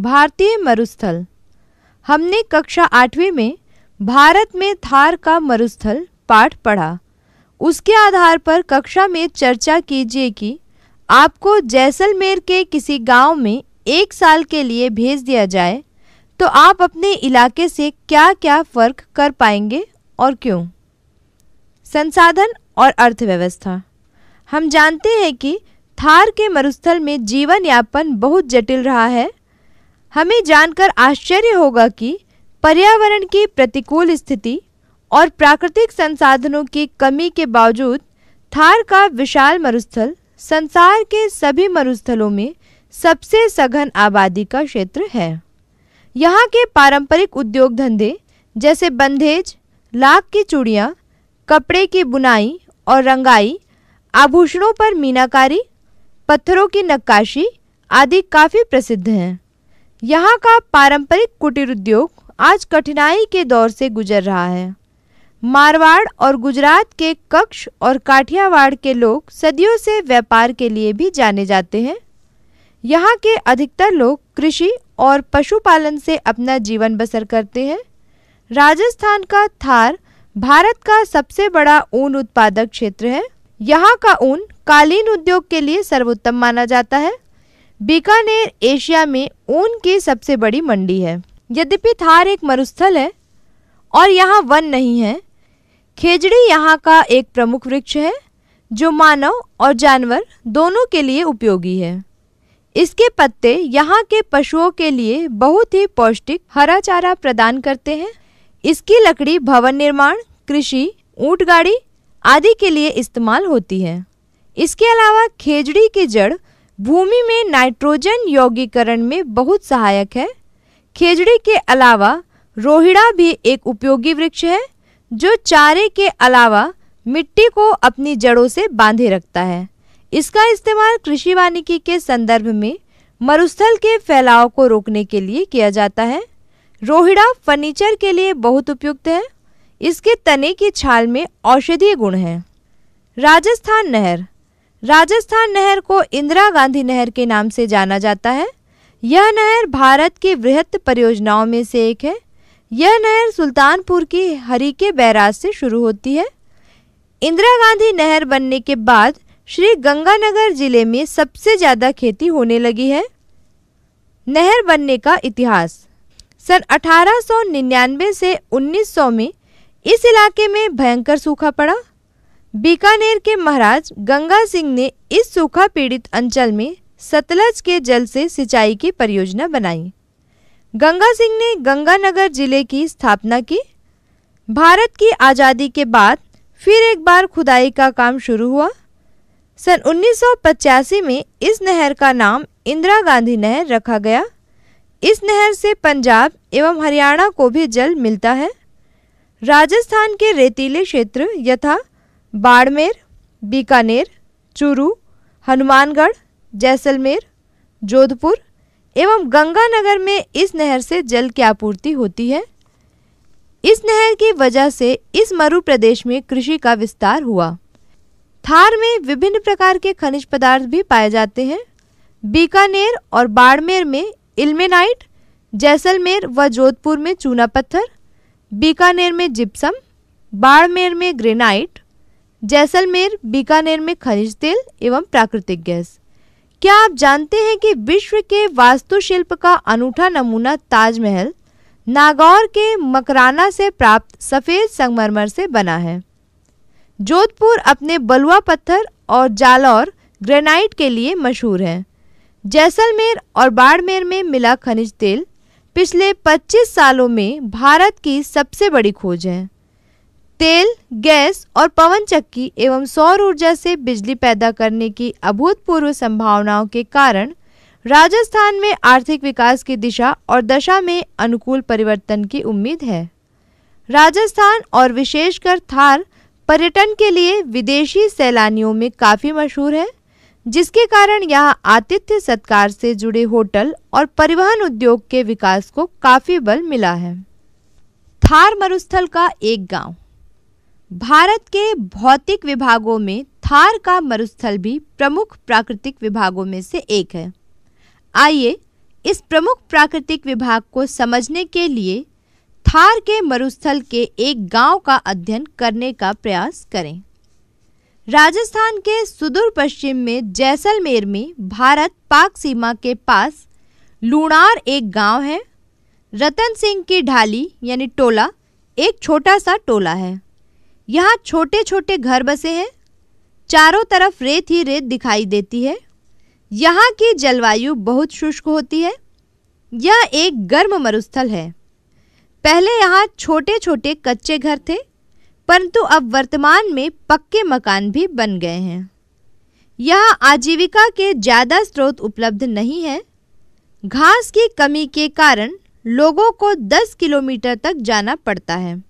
भारतीय मरुस्थल हमने कक्षा आठवीं में भारत में थार का मरुस्थल पाठ पढ़ा उसके आधार पर कक्षा में चर्चा कीजिए कि आपको जैसलमेर के किसी गांव में एक साल के लिए भेज दिया जाए तो आप अपने इलाके से क्या क्या फ़र्क कर पाएंगे और क्यों संसाधन और अर्थव्यवस्था हम जानते हैं कि थार के मरुस्थल में जीवन यापन बहुत जटिल रहा है हमें जानकर आश्चर्य होगा कि पर्यावरण की प्रतिकूल स्थिति और प्राकृतिक संसाधनों की कमी के बावजूद थार का विशाल मरुस्थल संसार के सभी मरुस्थलों में सबसे सघन आबादी का क्षेत्र है यहाँ के पारंपरिक उद्योग धंधे जैसे बंधेज लाख की चूड़ियाँ कपड़े की बुनाई और रंगाई आभूषणों पर मीनाकारी पत्थरों की नक्काशी आदि काफ़ी प्रसिद्ध हैं यहाँ का पारंपरिक कुटीर उद्योग आज कठिनाई के दौर से गुजर रहा है मारवाड़ और गुजरात के कक्ष और काठियावाड़ के लोग सदियों से व्यापार के लिए भी जाने जाते हैं यहाँ के अधिकतर लोग कृषि और पशुपालन से अपना जीवन बसर करते हैं राजस्थान का थार भारत का सबसे बड़ा ऊन उत्पादक क्षेत्र है यहाँ का ऊन कालीन उद्योग के लिए सर्वोत्तम माना जाता है बीकानेर एशिया में ऊन की सबसे बड़ी मंडी है यद्यपि थार एक मरुस्थल है और यहाँ वन नहीं है खेजड़ी यहाँ का एक प्रमुख वृक्ष है जो मानव और जानवर दोनों के लिए उपयोगी है इसके पत्ते यहाँ के पशुओं के लिए बहुत ही पौष्टिक हरा चारा प्रदान करते हैं इसकी लकड़ी भवन निर्माण कृषि ऊँट गाड़ी आदि के लिए इस्तेमाल होती है इसके अलावा खेजड़ी की जड़ भूमि में नाइट्रोजन यौगीकरण में बहुत सहायक है खेजड़ी के अलावा रोहिड़ा भी एक उपयोगी वृक्ष है जो चारे के अलावा मिट्टी को अपनी जड़ों से बांधे रखता है इसका इस्तेमाल कृषि वानिकी के संदर्भ में मरुस्थल के फैलाव को रोकने के लिए किया जाता है रोहिड़ा फर्नीचर के लिए बहुत उपयुक्त है इसके तने की छाल में औषधीय गुण हैं राजस्थान नहर राजस्थान नहर को इंदिरा गांधी नहर के नाम से जाना जाता है यह नहर भारत की वृहत परियोजनाओं में से एक है यह नहर सुल्तानपुर की हरी के बैराज से शुरू होती है इंदिरा गांधी नहर बनने के बाद श्री गंगानगर जिले में सबसे ज़्यादा खेती होने लगी है नहर बनने का इतिहास सन 1899 से 1900 में इस इलाके में भयंकर सूखा पड़ा बीकानेर के महाराज गंगा सिंह ने इस सूखा पीड़ित अंचल में सतलज के जल से सिंचाई की परियोजना बनाई गंगा सिंह ने गंगानगर जिले की स्थापना की भारत की आज़ादी के बाद फिर एक बार खुदाई का काम शुरू हुआ सन 1985 में इस नहर का नाम इंदिरा गांधी नहर रखा गया इस नहर से पंजाब एवं हरियाणा को भी जल मिलता है राजस्थान के रेतीले क्षेत्र यथा बाड़मेर बीकानेर चूरू हनुमानगढ़ जैसलमेर जोधपुर एवं गंगानगर में इस नहर से जल की आपूर्ति होती है इस नहर की वजह से इस मरु प्रदेश में कृषि का विस्तार हुआ थार में विभिन्न प्रकार के खनिज पदार्थ भी पाए जाते हैं बीकानेर और बाड़मेर में इल्मेनाइट जैसलमेर व जोधपुर में चूना पत्थर बीकानेर में जिप्सम बाड़मेर में ग्रेनाइट जैसलमेर बीकानेर में खनिज तेल एवं प्राकृतिक गैस क्या आप जानते हैं कि विश्व के वास्तुशिल्प का अनूठा नमूना ताजमहल नागौर के मकराना से प्राप्त सफ़ेद संगमरमर से बना है जोधपुर अपने बलुआ पत्थर और जालौर ग्रेनाइट के लिए मशहूर है जैसलमेर और बाड़मेर में मिला खनिज तेल पिछले 25 सालों में भारत की सबसे बड़ी खोज है तेल गैस और पवन चक्की एवं सौर ऊर्जा से बिजली पैदा करने की अभूतपूर्व संभावनाओं के कारण राजस्थान में आर्थिक विकास की दिशा और दशा में अनुकूल परिवर्तन की उम्मीद है राजस्थान और विशेषकर थार पर्यटन के लिए विदेशी सैलानियों में काफ़ी मशहूर है जिसके कारण यहां आतिथ्य सत्कार से जुड़े होटल और परिवहन उद्योग के विकास को काफ़ी बल मिला है थार मरुस्थल का एक गांव भारत के भौतिक विभागों में थार का मरुस्थल भी प्रमुख प्राकृतिक विभागों में से एक है आइए इस प्रमुख प्राकृतिक विभाग को समझने के लिए थार के मरुस्थल के एक गांव का अध्ययन करने का प्रयास करें राजस्थान के सुदूर पश्चिम में जैसलमेर में भारत पाक सीमा के पास लूणार एक गांव है रतन सिंह की ढाली यानी टोला एक छोटा सा टोला है यहाँ छोटे छोटे घर बसे हैं चारों तरफ रेत ही रेत दिखाई देती है यहाँ की जलवायु बहुत शुष्क होती है यह एक गर्म मरुस्थल है पहले यहाँ छोटे छोटे कच्चे घर थे परंतु अब वर्तमान में पक्के मकान भी बन गए हैं यहाँ आजीविका के ज़्यादा स्रोत उपलब्ध नहीं हैं घास की कमी के कारण लोगों को 10 किलोमीटर तक जाना पड़ता है